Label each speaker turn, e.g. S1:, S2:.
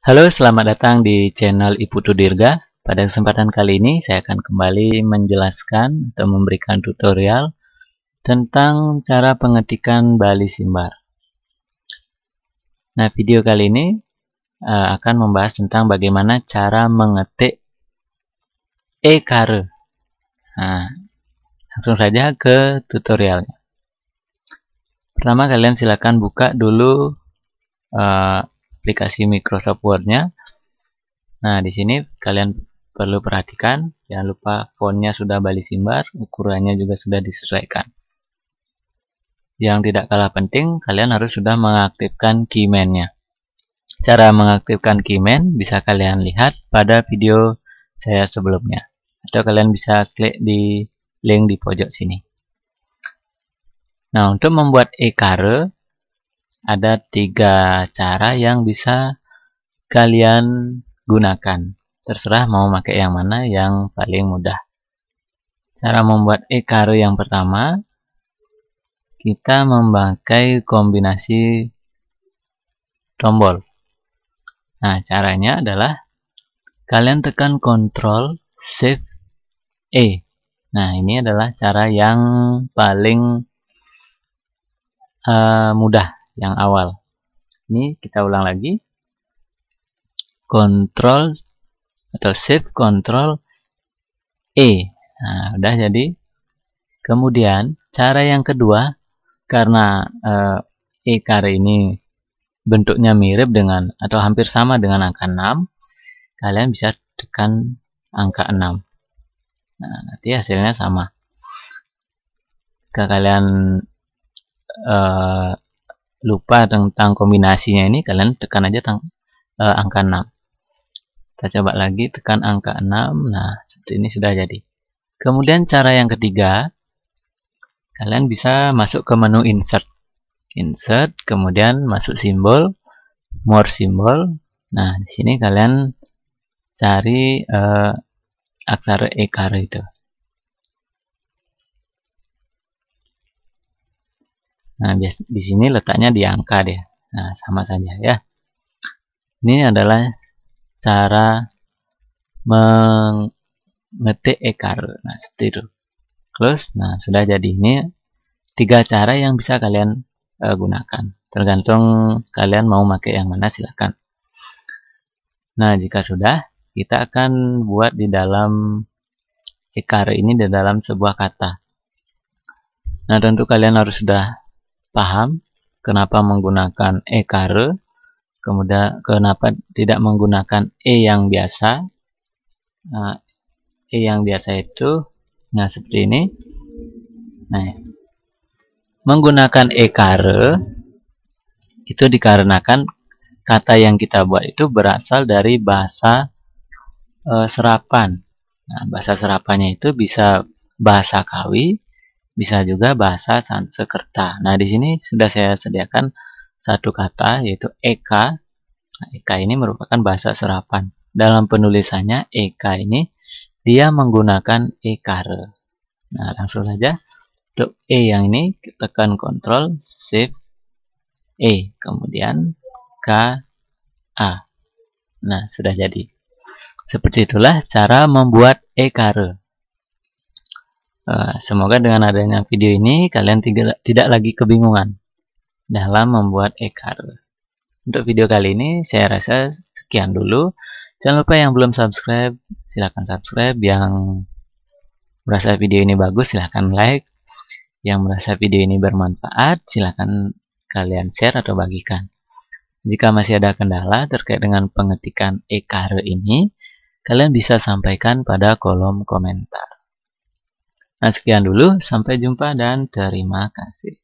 S1: Halo, selamat datang di channel Iputu Dirga. Pada kesempatan kali ini saya akan kembali menjelaskan atau memberikan tutorial tentang cara pengetikan Bali Simbar. Nah, video kali ini uh, akan membahas tentang bagaimana cara mengetik e-kare. Nah, langsung saja ke tutorialnya. Pertama, kalian silakan buka dulu uh, aplikasi Microsoft Word-nya. Nah, di sini kalian perlu perhatikan, jangan lupa fontnya sudah balik simbar, ukurannya juga sudah disesuaikan. Yang tidak kalah penting, kalian harus sudah mengaktifkan keyman-nya. Cara mengaktifkan keyman bisa kalian lihat pada video saya sebelumnya. Atau kalian bisa klik di link di pojok sini. Nah, untuk membuat e-kare, ada tiga cara yang bisa kalian gunakan. Terserah mau pakai yang mana yang paling mudah. Cara membuat e yang pertama, kita memakai kombinasi tombol. Nah, caranya adalah kalian tekan Ctrl Shift E. Nah, ini adalah cara yang paling uh, mudah yang awal. Ini kita ulang lagi. Control atau Shift Control E. Nah, udah jadi. Kemudian cara yang kedua karena eh, E kare ini bentuknya mirip dengan atau hampir sama dengan angka 6, kalian bisa tekan angka 6. Nah, nanti hasilnya sama. Jika kalian eh, lupa tentang kombinasinya ini kalian tekan aja tang, e, angka 6 kita coba lagi tekan angka 6 nah seperti ini sudah jadi kemudian cara yang ketiga kalian bisa masuk ke menu insert insert kemudian masuk simbol more simbol nah di sini kalian cari e, aksara e itu Nah, biasa, di sini letaknya di angka deh. Nah, sama saja ya. Ini adalah cara mengetik ekar. Nah, seperti itu. Close. Nah, sudah jadi ini tiga cara yang bisa kalian uh, gunakan. Tergantung kalian mau pakai yang mana silakan. Nah, jika sudah, kita akan buat di dalam ekar ini di dalam sebuah kata. Nah, tentu kalian harus sudah paham kenapa menggunakan e kare, kemudian kenapa tidak menggunakan e yang biasa. Nah, e yang biasa itu nah seperti ini. Nah, menggunakan e kare itu dikarenakan kata yang kita buat itu berasal dari bahasa e, serapan. Nah, bahasa serapannya itu bisa bahasa Kawi bisa juga bahasa Sanskerta. Nah, di sini sudah saya sediakan satu kata yaitu Eka. Nah, Eka ini merupakan bahasa serapan. Dalam penulisannya Eka ini dia menggunakan ekare. Nah, langsung saja untuk E yang ini tekan kontrol shift E, kemudian K A. Nah, sudah jadi. Seperti itulah cara membuat ekare. Eh, semoga dengan adanya video ini kalian tiga, tidak lagi kebingungan dalam membuat e Untuk video kali ini saya rasa sekian dulu. Jangan lupa yang belum subscribe silahkan subscribe. Yang merasa video ini bagus silahkan like. Yang merasa video ini bermanfaat silahkan kalian share atau bagikan. Jika masih ada kendala terkait dengan pengetikan e ini, kalian bisa sampaikan pada kolom komentar. Nah, sekian dulu. Sampai jumpa dan terima kasih.